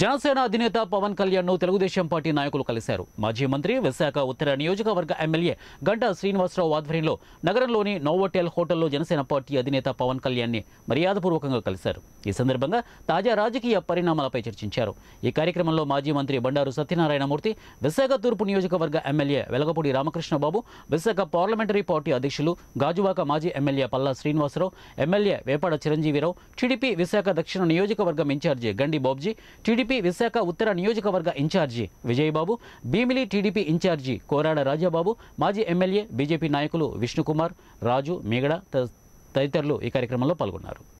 జనసేన అధినేత పవన్ కళ్యాణ్ను తెలుగుదేశం పార్టీ నాయకులు కలిశారు మాజీ మంత్రి విశాఖ ఉత్తర నియోజకవర్గ ఎమ్మెల్యే గంటా శ్రీనివాసరావు ఆధ్వర్యంలో నగరంలోని నోవోటెల్ హోటల్లో జనసేన పార్టీ అధినేత పవన్ కళ్యాణ్ని మర్యాదపూర్వకంగా కలిశారు ఈ సందర్భంగా తాజా రాజకీయ పరిణామాలపై చర్చించారు ఈ కార్యక్రమంలో మాజీ మంత్రి బండారు సత్యనారాయణమూర్తి విశాఖ తూర్పు నియోజకవర్గ MLA Velagapudi Ramakrishnababu Visakha parliamentary party అధ్యక్షులు గాజువాక మాజీ MLA Palla Srinivasarao MLA Vepada Chiranjeevirao TDP Visakha దక్షిణ నియోజకవర్గం ఇన్ఛార్జి గండి బాబ్జీ టీడీపీ విశాఖ ఉత్తర నియోజకవర్గ incharge Vijayababu Bheemili TDP incharge Korada Rajababu మాజీ ఎమ్మెల్యే బీజేపీ నాయకులు విష్ణుకుమార్ రాజు మిగడ తదితరులు ఈ కార్యక్రమంలో పాల్గొన్నారు